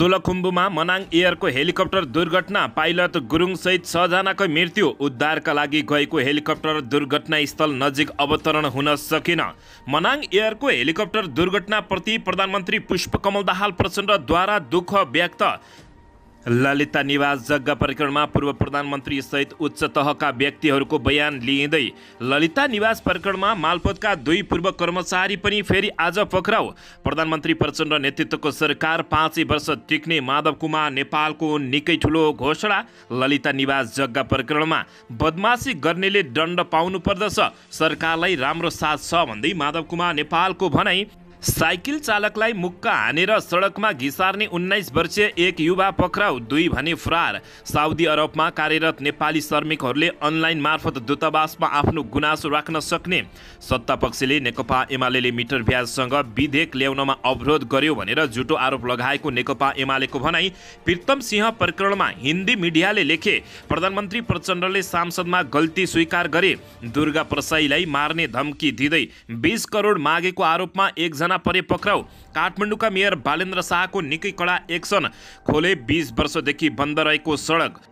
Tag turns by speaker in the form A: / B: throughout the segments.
A: सोलखुम्बुमा मनाङ एयरको हेलिकप्टर दुर्घटना पाइलट गुरुङसहित छजनाको मृत्यु उद्धारका लागि गएको हेलिकप्टर दुर्घटना स्थल नजिक अवतरण हुन सकेन मनाङ एयरको हेलिकप्टर दुर्घटनाप्रति प्रधानमन्त्री पुष्पकमल दाहाल प्रचण्डद्वारा दुःख व्यक्त ललिता निवास जग्गा प्रकरणमा पूर्व प्रधानमन्त्री सहित उच्च तहका व्यक्तिहरूको बयान लिइँदै ललिता निवास प्रकरणमा मालपोतका दुई पूर्व कर्मचारी पनि फेरि आज पक्राउ प्रधानमन्त्री प्रचण्ड नेतृत्वको सरकार पाँचै वर्ष टिक्ने माधव कुमार नेपालको निकै ठुलो घोषणा ललिता निवास जग्गा प्रकरणमा बदमासी गर्नेले दण्ड पाउनु पर्दछ सरकारलाई राम्रो साथ छ भन्दै माधव कुमार नेपालको भनाई साइकल चालकलाई मुक्का हानेर सडकमा घिसार्ने उन्नाइस वर्षीय एक युवा पक्राउ दुई भने फरार साउदी अरबमा कार्यरत नेपाली श्रमिकहरूले अनलाइन मार्फत दूतावासमा आफ्नो गुनासो राख्न सक्ने सत्तापक्षले नेकपा एमाले मिटर ब्याजसँग विधेयक ल्याउनमा अवरोध गर्यो भनेर झुटो आरोप लगाएको नेकपा एमालेको भनाई प्रितम सिंह प्रकरणमा हिन्दी मिडियाले लेखे प्रधानमन्त्री प्रचण्डले सांसदमा गल्ती स्वीकार गरे दुर्गा प्रसाईलाई मार्ने धम्की दिँदै बिस करोड मागेको आरोपमा एकजना एकजना परे पक्राउ काठमाडौँका मेयर बालेन्द्र शाहको निकै कडा एक्सन खोले बिस वर्षदेखि बन्द रहेको सडक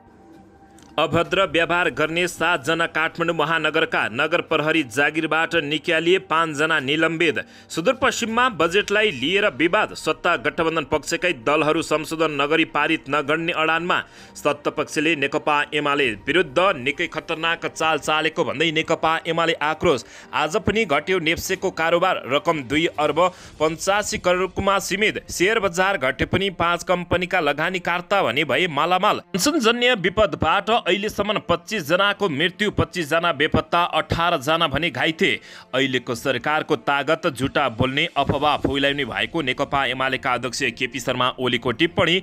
A: अभद्र व्यवहार गर्ने सातजना काठमाडौँ महानगरका नगर प्रहरी जागिरबाट निकालिए पाँचजना निलम्बित सुदूरपश्चिममा बजेटलाई लिएर विवाद सत्ता गठबन्धन पक्षकै दलहरू संशोधन नगरी पारित नगर्ने अडानमा सत्तापक्षले नेकपा एमाले विरुद्ध निकै खतरनाक चाल चालेको भन्दै नेकपा एमाले आक्रोश आज पनि घट्यो नेप्सेको कारोबार रकम दुई अर्ब पन्चासी करोडमा सीमित सेयर बजार घटे पनि पाँच कम्पनीका लगानीकर्ता भने भए मालामाल विपदबाट अहिलेसम्म पच्चिसजनाको मृत्यु पच्चिसजना बेपत्ता अठारजना भने घाइते अहिलेको सरकारको तागत झुटा बोल्ने अफवाह फैलाउने भएको नेकपा एमालेका अध्यक्ष केपी शर्मा ओलीको टिप्पणी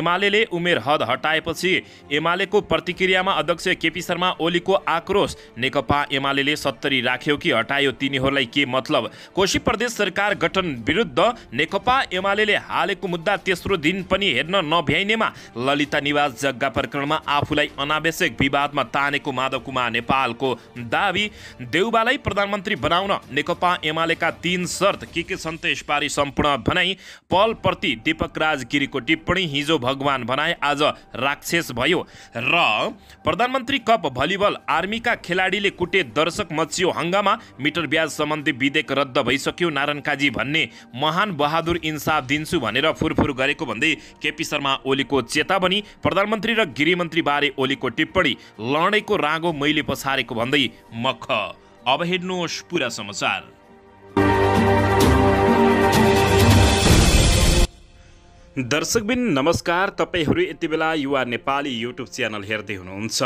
A: एमाले उमेर हद हटाएपछि एमालेको प्रतिक्रियामा अध्यक्ष केपी शर्मा ओलीको आक्रोश नेकपा एमाले सत्तरी राख्यो कि हटायो तिनीहरूलाई के मतलब कोशी प्रदेश सरकार गठन विरुद्ध नेकपा एमाले हालेको मुद्दा तेस्रो दिन पनि हेर्न नभ्याइनेमा ललिता निवास जग्गा प्रकरणमा आफूलाई अनावेश वैश्विक विवादमा तानेको माधव कुमार नेपालको दावी देउबालाई प्रधानमन्त्री बनाउन नेकपा एमालेका तीन शर्त के के छन् त सम्पूर्ण भनाई पलप्रति दीपक राज गिरीको टिप्पणी हिजो भगवान भनाए आज राक्षस भयो र प्रधानमन्त्री कप भलिबल आर्मीका खेलाडीले कुटे दर्शक मचियो हङ्गामा मिटर ब्याज सम्बन्धी विधेयक रद्द भइसक्यो नारायण काजी भन्ने महान बहादुर इन्साफ दिन्छु भनेर फुरफुर गरेको भन्दै केपी शर्मा ओलीको चेतावनी प्रधानमन्त्री र गृहमन्त्रीबारे ओलीको टिप्पणी टिप्पणी लडेको राँगो मैले पछारेको भन्दै मख अब हेर्नुहोस् पुरा समाचार दर्शकबिन नमस्कार तपाईँहरू यति बेला युवा नेपाली युट्युब च्यानल हेर्दै हुनुहुन्छ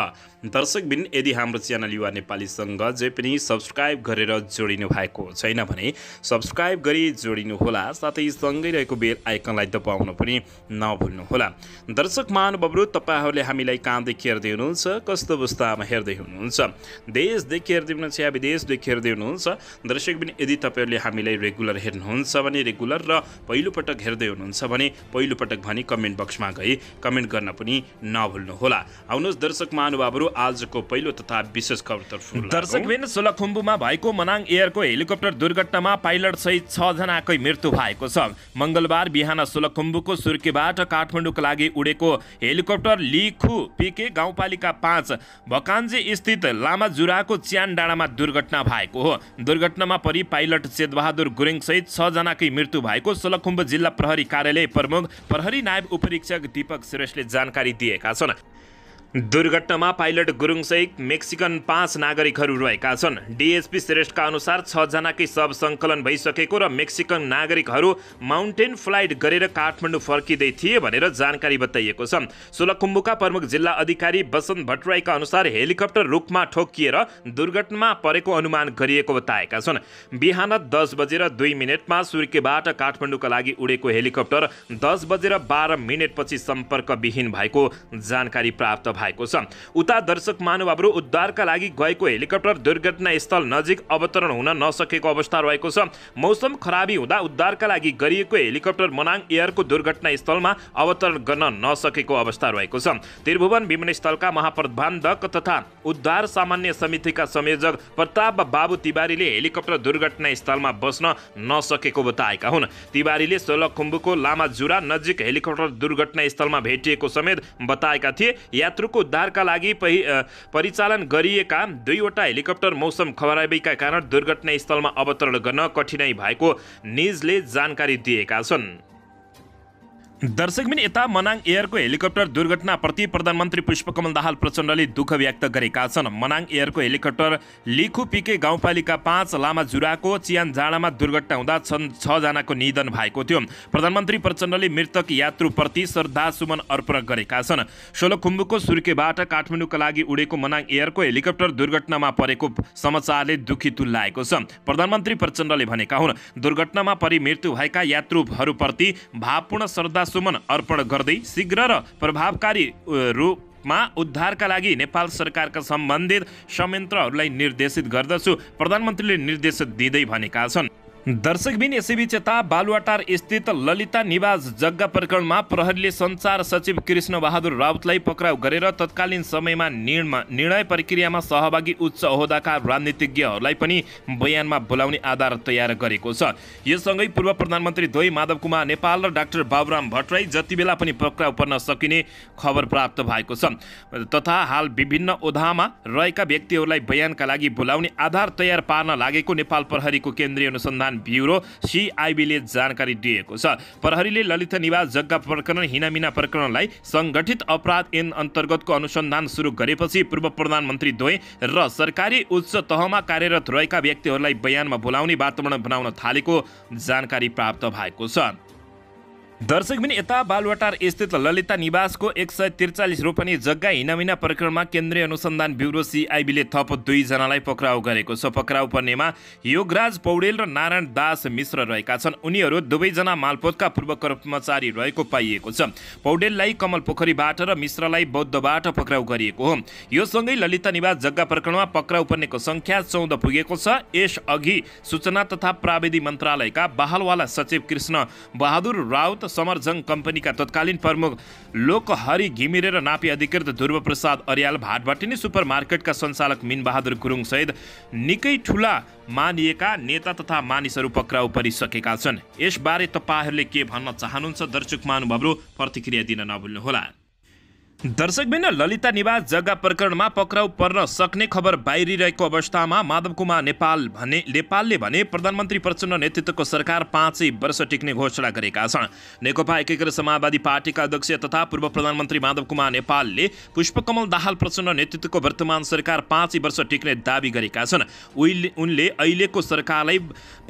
A: दर्शकबिन यदि हाम्रो च्यानल युवा नेपालीसँग जे पनि सब्सक्राइब गरेर जोडिनु भएको छैन भने सब्सक्राइब गरी जोडिनुहोला साथै सँगै रहेको बेल आइकनलाई दबाउनु पनि नभुल्नुहोला दर्शक महानुभवहरू तपाईँहरूले हामीलाई कहाँदेखि हेर्दै हुनुहुन्छ कस्तो अवस्थामा हेर्दै हुनुहुन्छ देशदेखि हेर्दै हुनुहुन्छ या विदेशदेखि हेर्दै हुनुहुन्छ दर्शकबिन यदि तपाईँहरूले हामीलाई रेगुलर हेर्नुहुन्छ भने रेगुलर र पहिलोपटक हेर्दै हुनुहुन्छ भने पहिलोपटक भने कमेन्ट बक्समा गई कमेन्ट गर्न पनि नभुल्नुहोला आउनुहोस् दर्शक महानुभावहरू आजको पहिलो तथा विशेष खबरतर्फ बिन सोलखुम्बुमा भएको मनाङ एयरको हेलिकप्टर दुर्घटनामा पाइलट सहित छजनाकै मृत्यु भएको छ मङ्गलबार बिहान सोलखुम्बुको सुर्केबाट काठमाडौँको लागि उडेको हेलिकप्टर लिखु पिके गाउँपालिका पाँच भकान्जी स्थित लामाजुराको च्यान डाँडामा दुर्घटना भएको हो दुर्घटनामा परि पाइलट चेतबहादुर 6 छजनाकै मृत्यु भएको सोलखुम्बु जिल्ला प्रहरी कार्यालय प्रमुख प्रहरी नायब उपरीक्षक दीपक श्रेष्ठले जानकारी दिएका छन् दुर्घटनामा पाइलट गुरुङसहित मेक्सिकन पाँच नागरिकहरू रहेका छन् डिएसपी श्रेष्ठका अनुसार छजनाकै शव सङ्कलन भइसकेको र मेक्सिकन नागरिकहरू माउन्टेन फ्लाइट गरेर काठमाडौँ फर्किँदै थिए भनेर जानकारी बताइएको छ सोलखुम्बुका प्रमुख जिल्ला अधिकारी बसन्त भट्टराईका अनुसार हेलिकप्टर रुखमा ठोकिएर दुर्घटनामा परेको अनुमान गरिएको बताएका छन् बिहान दस बजेर दुई मिनटमा सुर्केबाट काठमाडौँका लागि उडेको हेलिकप्टर दस बजेर बाह्र मिनटपछि सम्पर्कविहीन भएको जानकारी प्राप्त भएको छ उता दर्शक महानुभावहरू उद्धारका लागि गएको हेलिकप्टर दुर्घटनास्थल नजिक अवतरण हुन नसकेको अवस्था रहेको छ मौसम खराबी हुँदा उद्धारका लागि गरिएको हेलिकप्टर मनाङ एयरको दुर्घटनास्थलमा अवतरण गर्न नसकेको अवस्था रहेको छ त्रिभुवन विमानस्थलका महाप्रबन्धक तथा उद्धार सामान्य समितिका संयोजक प्रताप बाबु तिवारीले हेलिकप्टर दुर्घटनास्थलमा बस्न नसकेको बताएका हुन् तिवारीले सोलखुम्बुको लामाजुरा नजिक हेलिकप्टर दुर्घटनास्थलमा भेटिएको समेत बताएका थिए यात्रु को उद्धारका लागि परिचालन गरिएका दुईवटा हेलिकप्टर मौसम खबराबीका कारण दुर्घटनास्थलमा अवतरण गर्न कठिनाई भएको निजले जानकारी दिएका छन् दर्शकबिन यता मनाङ एयरको हेलिकप्टर दुर्घटनाप्रति प्रधानमन्त्री पुष्पकमल दाहाल प्रचण्डले दुःख व्यक्त गरेका छन् मनाङ एयरको हेलिकप्टर लिखु पिके गाउँपालिका पाँच लामा जुराको चियान जाँडामा दुर्घटना हुँदा छन् छजनाको निधन भएको थियो प्रधानमन्त्री प्रचण्डले मृतक यात्रुप्रति श्रद्धासुमन अर्पण गरेका छन् सोलखुम्बुको सुर्केबाट काठमाडौँका लागि उडेको मनाङ एयरको हेलिकप्टर दुर्घटनामा परेको समाचारले दुखी तुल्याएको छ प्रधानमन्त्री प्रचण्डले भनेका हुन् दुर्घटनामा परि मृत्यु भएका यात्रुहरूप्रति भावपूर्ण श्रद्धा सुमन अर्पण गर्दै शीघ्र र प्रभावकारी रूप मा उद्धारका लागि नेपाल सरकारका सम्बन्धित संयन्त्रहरूलाई निर्देशित गर्दछु प्रधानमन्त्रीले निर्देश दिँदै भनेका छन् दर्शकबिन यसैबीच यता बालुवाटार स्थित ललिता निवास जग्गा प्रकरणमा प्रहरीले सञ्चार सचिव कृष्ण बहादुर राउतलाई पक्राउ गरेर तत्कालीन समयमा निर्णय प्रक्रियामा सहभागी उच्च ओहदाका राजनीतिज्ञहरूलाई पनि बयानमा बोलाउने आधार तयार गरेको छ यससँगै पूर्व प्रधानमन्त्री द्वै माधव कुमार नेपाल र डाक्टर बाबुराम भट्टराई जति बेला पनि पक्राउ पर्न सकिने खबर प्राप्त भएको छ तथा हाल विभिन्न ओधामा रहेका व्यक्तिहरूलाई बयानका लागि बोलाउने आधार तयार पार्न लागेको नेपाल प्रहरीको केन्द्रीय अनुसन्धान निर्माण ब्युरो सिआइबीले जानकारी दिएको छ प्रहरीले ललित निवास जग्गा प्रकरण हिनामिना प्रकरणलाई सङ्गठित अपराध ऐन अन्तर्गतको अनुसन्धान सुरु गरेपछि पूर्व प्रधानमन्त्री द्वै र सरकारी उच्च तहमा कार्यरत रहेका व्यक्तिहरूलाई बयानमा बोलाउने वातावरण बनाउन थालेको जानकारी प्राप्त भएको छ दर्शक पनि यता बालवाटार स्थित ललिता निवासको एक सय त्रिचालिस रोपनी जग्गा हिनामिना प्रकरणमा केन्द्रीय अनुसन्धान ब्युरो सिआइबीले थप दुईजनालाई पक्राउ गरेको छ पक्राउ पर्नेमा योगराज पौडेल र नारायण दास मिश्र रहेका छन् उनीहरू दुवैजना मालपोतका पूर्व कर्मचारी रहेको पाइएको छ पौडेललाई कमल पोखरीबाट र मिश्रलाई बौद्धबाट पक्राउ गरिएको हो यो सँगै ललिता निवास जग्गा प्रकरणमा पक्राउ पर्नेको सङ्ख्या चौध पुगेको छ यसअघि सूचना तथा प्राविधिक मन्त्रालयका बहालवाला सचिव कृष्ण बहादुर राउत समरजङ कम्पनीका तत्कालीन प्रमुख लोकहरि घिमिरे र नापी अधिकृत ध्रुवप्रसाद अर्याल भाटभाटिनी सुपर मार्केटका सञ्चालक मिनबहादुर गुरुङसहित निकै ठुला मानिएका नेता तथा मानिसहरू पक्राउ परिसकेका छन् यसबारे तपाईँहरूले के भन्न चाहनुहुन्छ दर्शक महानुभवहरू प्रतिक्रिया दिन नभुल्नुहोला दर्शक दर्शकबिन ललिता निवास जग्गा प्रकरणमा पक्राउ पर्न सक्ने खबर बाहिरिरहेको अवस्थामा माधव कुमार नेपाल भने नेपालले भने प्रधानमन्त्री प्रचण्ड नेतृत्वको सरकार पाँचै वर्ष टिक्ने घोषणा गरेका छन् नेकपा एकीकृत समाजवादी पार्टीका अध्यक्ष तथा पूर्व प्रधानमन्त्री माधव कुमार नेपालले पुष्पकमल दाहाल प्रचण्ड नेतृत्वको वर्तमान सरकार पाँचै वर्ष टिक्ने दावी गरेका छन् उनले अहिलेको सरकारलाई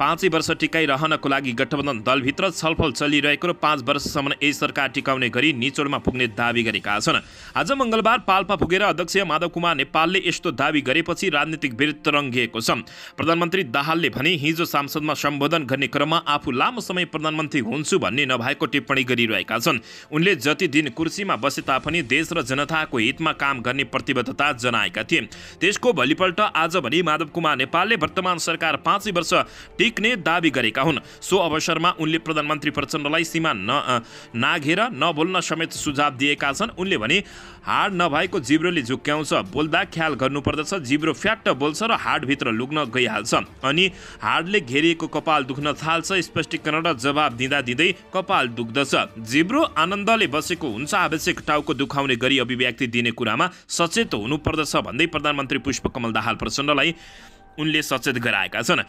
A: पाँचै वर्ष टिकाइरहनको लागि गठबन्धन दलभित्र छलफल चलिरहेको र पाँच वर्षसम्म यही सरकार टिकाउने गरी निचोडमा पुग्ने दावी गरेका छन् आज मङ्गलबार पाल्पा पुगेर अध्यक्ष माधव कुमार नेपालले यस्तो दावी गरेपछि राजनीतिक वीर रङ्गिएको छ प्रधानमन्त्री दाहालले भने हिजो सांसदमा सम्बोधन गर्ने क्रममा आफू लामो समय प्रधानमन्त्री हुन्छु भन्ने नभएको टिप्पणी गरिरहेका छन् उनले जति दिन कुर्सीमा बसे तापनि देश र जनताको हितमा काम गर्ने प्रतिबद्धता जनाएका थिए त्यसको भोलिपल्ट आज भने माधव कुमार नेपालले वर्तमान सरकार पाँचै वर्ष टिक्ने दावी गरेका हुन् सो अवसरमा उनले प्रधानमन्त्री प्रचण्डलाई सीमा न नाघेर नबोल्न समेत सुझाव दिएका छन् उनले भने हाड नभएको जिब्रोले झुक्क्याउँछ बोल्दा ख्याल गर्नुपर्दछ जिब्रो फ्याट्ट बोल्छ र हाडभित्र लुग्न गइहाल्छ अनि हाडले घेरिएको कपाल दुख्न थाल्छ स्पष्टीकरण र जवाब दिँदा दिँदै कपाल दुख्दछ जिब्रो आनन्दले बसेको हुन्छ आवश्यक टाउको दुखाउने गरी अभिव्यक्ति दिने कुरामा सचेत हुनुपर्दछ भन्दै प्रधानमन्त्री पुष्पकमल दाहाल प्रचण्डलाई उनले सचेत गराएका छन्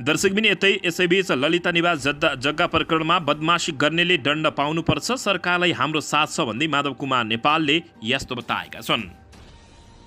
A: दर्शकबिन यतै यसैबीच ललिता निवास जग्गा जग्गा प्रकरणमा बदमासी गर्नेले दण्ड पाउनुपर्छ सरकारलाई हाम्रो साथ छ भन्दै माधव कुमार नेपालले यस्तो बताएका छन्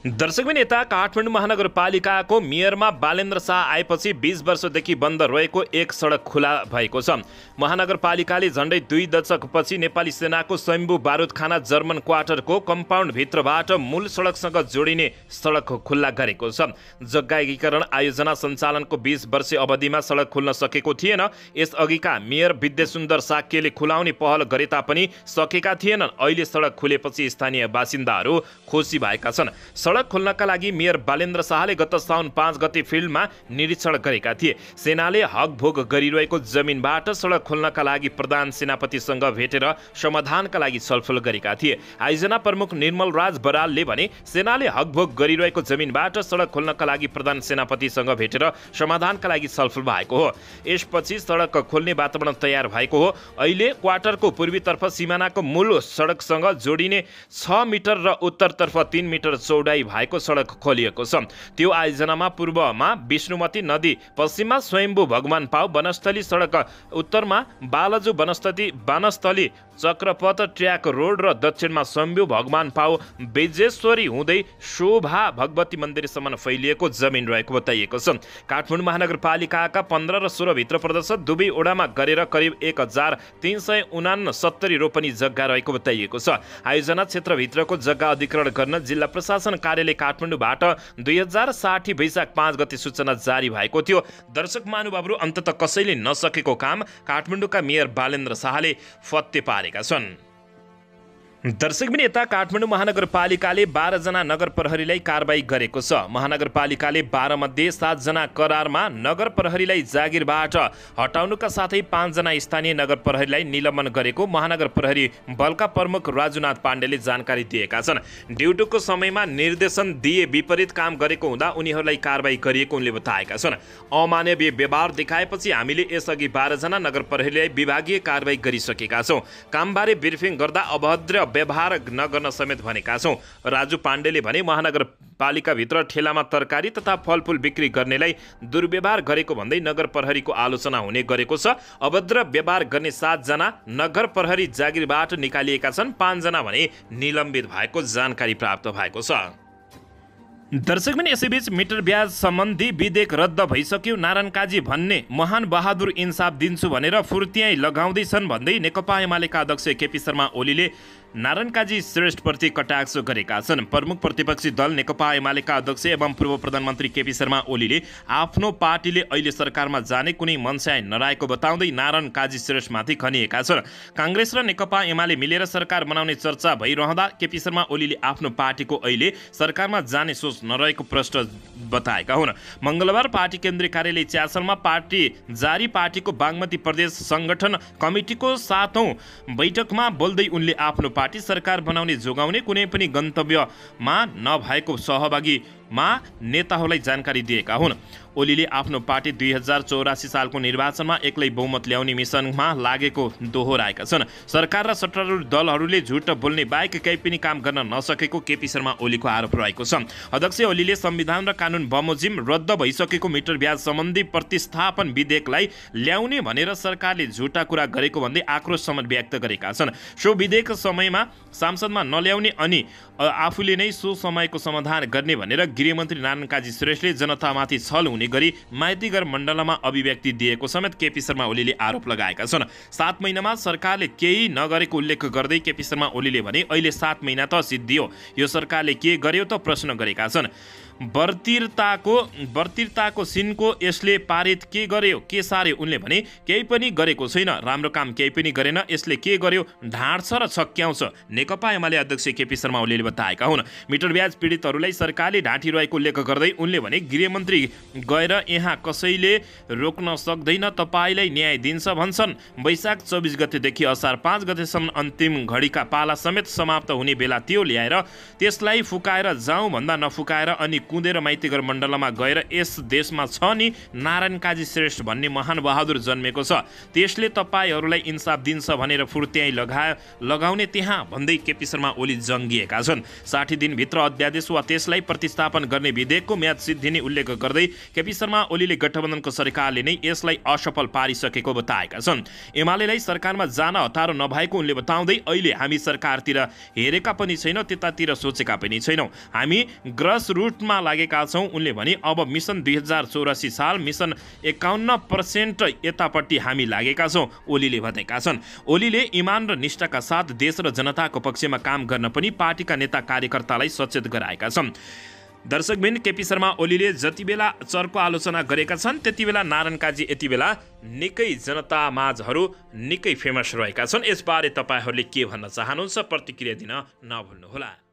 A: दर्शकबिन यता काठमाडौँ महानगरपालिकाको मेयरमा बालेन्द्र शाह आएपछि बिस वर्षदेखि बन्द रहेको एक सडक खुला भएको छ महानगरपालिकाले झन्डै दुई दशकपछि नेपाली सेनाको स्वयम्भू बारुदखाना जर्मन क्वार्टरको कम्पाउन्डभित्रबाट मूल सडकसँग जोडिने सडक खुल्ला गरेको छ जग्गा एकीकरण आयोजना सञ्चालनको बिस वर्ष अवधिमा सडक खुल्न सकेको थिएन यसअघिका मेयर विद्यासुन्दर साक्यले खुलाउने पहल गरे तापनि सकेका थिएनन् अहिले सडक खुलेपछि स्थानीय बासिन्दाहरू खुसी भएका छन् सडक खोल्नका लागि मेयर बालेन्द्र शाहले गत साउन पाँच गते फिल्डमा निरीक्षण गरेका थिए सेनाले हकभोग गरिरहेको जमिनबाट सडक खोल्नका लागि प्रधान सेनापतिसँग भेटेर समाधानका लागि छलफल गरेका थिए आयोजना प्रमुख निर्मल राज बरालले भने सेनाले हकभोग गरिरहेको जमिनबाट सडक खोल्नका लागि प्रधान सेनापतिसँग भेटेर समाधानका लागि छलफल भएको हो यसपछि सडक खोल्ने वातावरण तयार भएको हो अहिले क्वार्टरको पूर्वीतर्फ सिमानाको मूल सडकसँग जोडिने छ मिटर र उत्तरतर्फ तिन मिटर चौडाइ भएको सडक खोलिएको छ त्यो आयोजनामा पूर्वमा विष्णुमती नदी पश्चिममा स्वयम्भू भगवान पाउ वनस्थली सडक उत्तरमा बालजु वनस्थली वनस्थली चक्रपथ ट्र्याक रोड र दक्षिणमा स्वयम्भू भगवान पाउ बेजेश्वरी हुँदै शोभा भगवती मन्दिरसम्म फैलिएको जमिन रहेको बताइएको छ काठमाडौँ महानगरपालिकाका पन्ध्र र सोह्रभित्र पर्दछ दुवै ओडामा गरेर करिब एक हजार तिन सय सत्तरी रोपनी जग्गा रहेको बताइएको छ आयोजना क्षेत्रभित्रको जग्गा अधिग्रहण गर्न जिल्ला प्रशासन कार्यालय काठमाडौँबाट दुई हजार साठी वैशाख पाँच गते सूचना जारी भएको थियो दर्शक महानुभावहरू अन्तत कसैले नसकेको काम काठमाडौँका मेयर बालेन्द्र शाहले फत्ते पारेका छन् दर्शक दर्शकबिन यता काठमाडौँ महानगरपालिकाले बाह्रजना नगर प्रहरीलाई कारवाही गरेको छ महानगरपालिकाले बाह्रमध्ये सातजना करारमा नगर प्रहरीलाई जागिरबाट हटाउनुका साथै पाँचजना स्थानीय नगर प्रहरीलाई निलम्बन गरेको महानगर प्रहरी बलका प्रमुख राजुनाथ पाण्डेले जानकारी दिएका छन् ड्युटीको समयमा निर्देशन दिए विपरीत काम गरेको हुँदा उनीहरूलाई कारवाही गरिएको उनले बताएका छन् अमानवीय व्यवहार देखाएपछि हामीले यसअघि बाह्रजना नगर प्रहरीलाई विभागीय कारवाही गरिसकेका छौँ कामबारे ब्रिफिङ गर्दा अभद्र व्यवहार नगर्न समेत भनेका छौँ राजु पाण्डेले भने महानगरपालिकाभित्र ठेलामा तरकारी तथा फलफुल बिक्री गर्नेलाई दुर्व्यवहार गरेको भन्दै नगर प्रहरीको आलोचना हुने गरेको छ अभद्र व्यवहार गर्ने सातजना नगर प्रहरी जागिरबाट निकालिएका छन् पाँचजना भने निलम्बित भएको जानकारी प्राप्त भएको छ दर्शक पनि यसैबीच मिटर ब्याज सम्बन्धी विधेयक रद्द भइसक्यो नारायण काजी भन्ने महान बहादुर इन्साफ दिन्छु भनेर फुर्तियाई लगाउँदैछन् भन्दै नेकपा एमालेका अध्यक्ष केपी शर्मा ओलीले नारायण काजी श्रेष्ठप्रति कटाक्ष गरेका छन् प्रमुख प्रतिपक्षी दल नेकपा एमालेका अध्यक्ष एवं पूर्व प्रधानमन्त्री केपी शर्मा ओलीले आफ्नो पार्टीले अहिले सरकारमा जाने कुनै मनसाय नरहेको बताउँदै नारायण काजी श्रेष्ठमाथि खनिएका छन् काङ्ग्रेस र नेकपा एमाले मिलेर सरकार बनाउने चर्चा भइरहँदा केपी शर्मा ओलीले आफ्नो पार्टीको अहिले सरकारमा जाने सोच नरहेको प्रश्न बताएका हुन् मङ्गलबार पार्टी केन्द्रीय कार्यालय च्यासलमा पार्टी जारी पार्टीको बागमती प्रदेश सङ्गठन कमिटीको सातौँ बैठकमा बोल्दै उनले आफ्नो पार्टी पार्टी सरकार बनाउने जोगाउने कुनै पनि गन्तव्यमा नभएको सहभागी मा नेताहरूलाई जानकारी दिएका हुन् ओलीले आफ्नो पार्टी दुई हजार चौरासी सालको निर्वाचनमा एक्लै बहुमत ल्याउने मिसनमा लागेको दोहोराएका छन् सरकार र सत्तारूढ दलहरूले झुट बोल्ने बाहेक केही पनि काम गर्न नसकेको केपी शर्मा ओलीको आरोप रहेको छ अध्यक्ष ओलीले संविधान र कानुन बमोजिम रद्द भइसकेको मिटर ब्याज सम्बन्धी प्रतिस्थापन विधेयकलाई ल्याउने भनेर सरकारले झुटा कुरा गरेको भन्दै आक्रोश समेत व्यक्त गरेका छन् सो विधेयक समयमा सांसदमा नल्याउने अनि आफूले नै सो समयको समाधान गर्ने भनेर गृहमन्त्री नारायणकाजी श्रेष्ठले जनतामाथि छल हुने गरी माइतीघर मण्डलमा अभिव्यक्ति दिएको समेत केपी शर्मा ओलीले आरोप लगाएका छन् सात महिनामा सरकारले केही नगरेको उल्लेख गर्दै केपी शर्मा ओलीले भने अहिले सात महिना त सिद्धियो यो सरकारले के गर्यो त प्रश्न गरेका छन् वर्तिरताको वर्तिरताको सिनको यसले पारित के गर्यो के सार्यो उनले भने केही पनि गरेको छैन राम्रो काम केही पनि गरेन यसले के गर्यो ढाँड्छ र छक्क्याउँछ नेकपा एमाले अध्यक्ष केपी शर्मा ओलीले बताएका हुन् मिटर ब्याज पीडितहरूलाई सरकारले ढाँटिरहेको उल्लेख गर्दै उनले भने गृहमन्त्री गएर यहाँ कसैले रोक्न सक्दैन तपाईँलाई न्याय दिन्छ भन्छन् वैशाख चौबिस गतेदेखि असार पाँच गतेसम्म अन्तिम घडीका पाला समेत समाप्त हुने बेला त्यो ल्याएर त्यसलाई फुकाएर जाउँ भन्दा नफुकाएर अनि कुदेर माइतीघर मण्डलमा गएर यस देशमा छ नि नारायण काजी श्रेष्ठ भन्ने महान बहादुर जन्मेको छ त्यसले तपाईँहरूलाई इन्साफ दिन्छ भनेर फुर्त्याई लगा लगाउने त्यहाँ भन्दै केपी शर्मा ओली जङ्गिएका छन् साठी दिनभित्र अध्यादेश वा त्यसलाई प्रतिस्थापन गर्ने विधेयकको म्याद सिद्धिने उल्लेख गर्दै केपी शर्मा ओलीले गठबन्धनको सरकारले नै यसलाई असफल पारिसकेको बताएका छन् एमालेलाई सरकारमा जान हतारो नभएको उनले बताउँदै अहिले हामी सरकारतिर हेरेका पनि छैनौँ त्यतातिर सोचेका पनि छैनौँ हामी ग्रस रुटमा काममा लागेका छौँ उनले भने अब मिसन दुई साल मिसन एकाउन्न पर्सेन्ट यतापट्टि हामी लागेका छौँ ओलीले भनेका छन् ओलीले इमान र निष्ठाका साथ देश र जनताको पक्षमा काम गर्न पनि पार्टीका नेता कार्यकर्तालाई सचेत गराएका छन् दर्शकबिन केपी शर्मा ओलीले जति बेला चर्को आलोचना गरेका छन् त्यति बेला नारायण काजी यति बेला निकै जनता माझहरू निकै फेमस रहेका छन् यसबारे तपाईँहरूले के भन्न चाहनुहुन्छ प्रतिक्रिया दिन नभुल्नुहोला